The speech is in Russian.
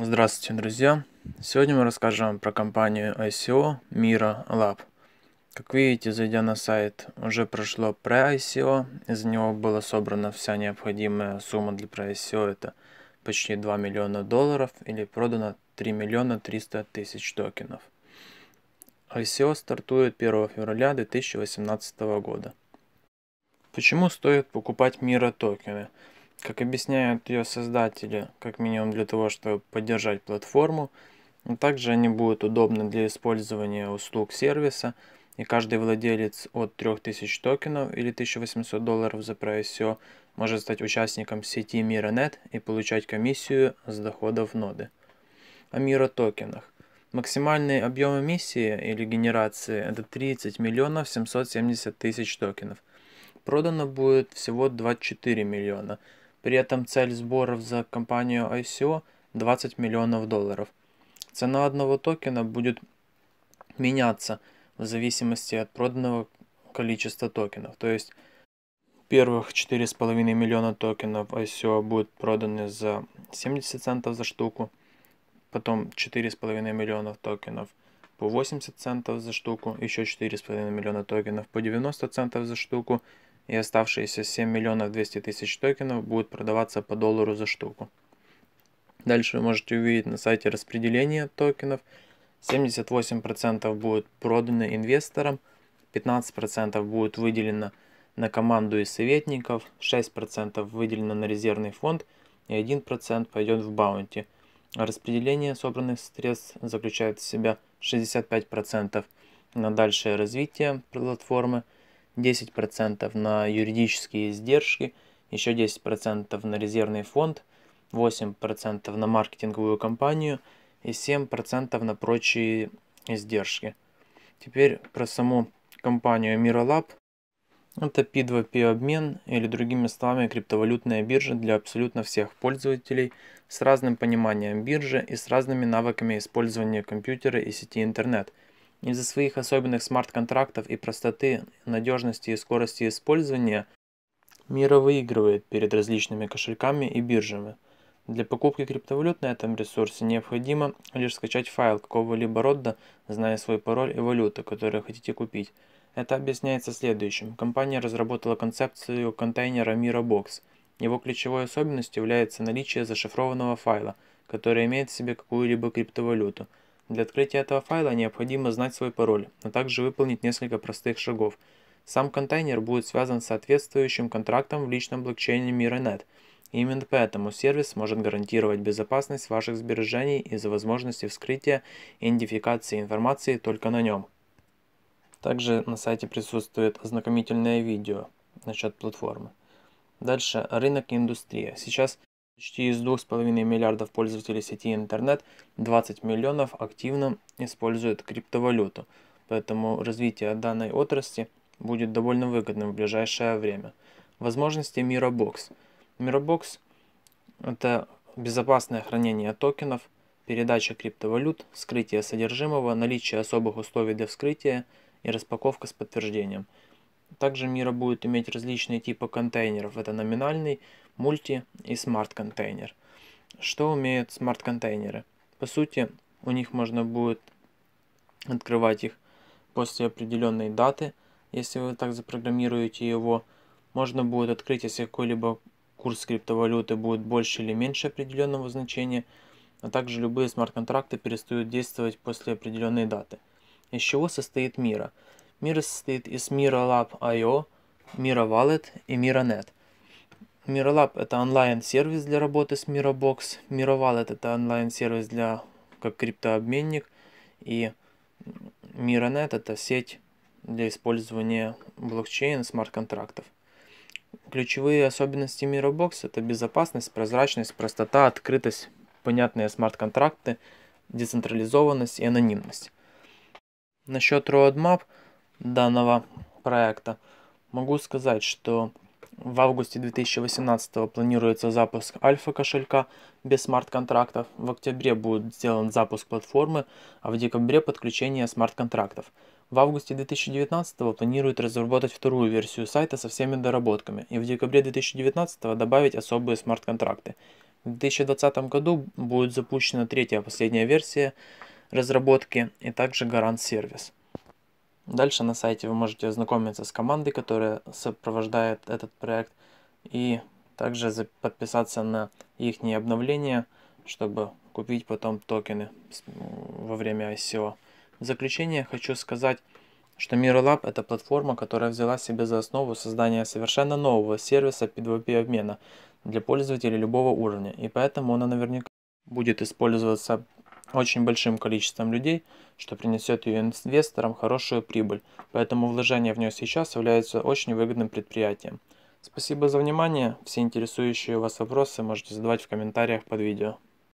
Здравствуйте, друзья! Сегодня мы расскажем про компанию ICO Mira Lab. Как видите, зайдя на сайт, уже прошло pre-ICO, из него была собрана вся необходимая сумма для pre-ICO, это почти 2 миллиона долларов или продано 3 миллиона 300 тысяч токенов. ICO стартует 1 февраля 2018 года. Почему стоит покупать Мира токены? Как объясняют ее создатели, как минимум для того, чтобы поддержать платформу, но также они будут удобны для использования услуг сервиса, и каждый владелец от 3000 токенов или 1800 долларов за PRISO может стать участником сети MiraNet и получать комиссию с доходов ноды. О Мира токенах. Максимальный объем эмиссии или генерации это 30 миллионов 770 тысяч токенов. Продано будет всего 24 миллиона, при этом цель сборов за компанию ICO 20 миллионов долларов. Цена одного токена будет меняться в зависимости от проданного количества токенов. То есть первых 4,5 миллиона токенов ICO будут проданы за 70 центов за штуку, потом 4,5 миллиона токенов по 80 центов за штуку, еще 4,5 миллиона токенов по 90 центов за штуку, и оставшиеся 7 миллионов 200 тысяч токенов будут продаваться по доллару за штуку. Дальше вы можете увидеть на сайте распределение токенов. 78% будет продано инвесторам, 15% будет выделено на команду и советников, 6% выделено на резервный фонд и 1% пойдет в баунти. Распределение собранных средств заключает в себя 65% на дальшее развитие платформы – 10% на юридические издержки, еще 10% на резервный фонд, 8% на маркетинговую кампанию и 7% на прочие издержки. Теперь про саму компанию Miralab. Это P2P обмен или другими словами криптовалютная биржа для абсолютно всех пользователей с разным пониманием биржи и с разными навыками использования компьютера и сети интернет – из-за своих особенных смарт-контрактов и простоты, надежности и скорости использования Мира выигрывает перед различными кошельками и биржами. Для покупки криптовалют на этом ресурсе необходимо лишь скачать файл какого-либо рода, зная свой пароль и валюту, которую хотите купить. Это объясняется следующим. Компания разработала концепцию контейнера MiraBox. Его ключевой особенностью является наличие зашифрованного файла, который имеет в себе какую-либо криптовалюту – для открытия этого файла необходимо знать свой пароль, а также выполнить несколько простых шагов. Сам контейнер будет связан с соответствующим контрактом в личном блокчейне Miranet. Именно поэтому сервис может гарантировать безопасность ваших сбережений из-за возможности вскрытия и идентификации информации только на нем. Также на сайте присутствует ознакомительное видео насчет платформы. Дальше рынок и индустрия. Сейчас Почти из 2,5 миллиардов пользователей сети интернет 20 миллионов активно используют криптовалюту, поэтому развитие данной отрасли будет довольно выгодным в ближайшее время. Возможности Mirobox. Mirobox – это безопасное хранение токенов, передача криптовалют, вскрытие содержимого, наличие особых условий для вскрытия и распаковка с подтверждением – также Мира будет иметь различные типы контейнеров. Это номинальный, мульти и смарт-контейнер. Что умеют смарт-контейнеры? По сути, у них можно будет открывать их после определенной даты. Если вы так запрограммируете его, можно будет открыть, если какой-либо курс криптовалюты будет больше или меньше определенного значения, а также любые смарт-контракты перестают действовать после определенной даты. Из чего состоит мира? Мир состоит из мира MiraLab.io, мира Wallet и мира MiraNet. MiraLab – это онлайн-сервис для работы с MiraBox, MiraWallet – это онлайн-сервис для как криптообменник, и MiraNet – это сеть для использования блокчейн, смарт-контрактов. Ключевые особенности MiraBox – это безопасность, прозрачность, простота, открытость, понятные смарт-контракты, децентрализованность и анонимность. Насчет roadmap – данного проекта. Могу сказать, что в августе 2018 планируется запуск альфа-кошелька без смарт-контрактов, в октябре будет сделан запуск платформы, а в декабре подключение смарт-контрактов. В августе 2019 планируют разработать вторую версию сайта со всеми доработками и в декабре 2019 добавить особые смарт-контракты. В 2020 году будет запущена третья последняя версия разработки и также гарант-сервис. Дальше на сайте вы можете ознакомиться с командой, которая сопровождает этот проект, и также подписаться на их обновления, чтобы купить потом токены во время ICO. В заключение хочу сказать, что MiroLab это платформа, которая взяла себе за основу создание совершенно нового сервиса P2P обмена для пользователей любого уровня, и поэтому она наверняка будет использоваться очень большим количеством людей, что принесет ее инвесторам хорошую прибыль, поэтому вложение в нее сейчас является очень выгодным предприятием. Спасибо за внимание, все интересующие вас вопросы можете задавать в комментариях под видео.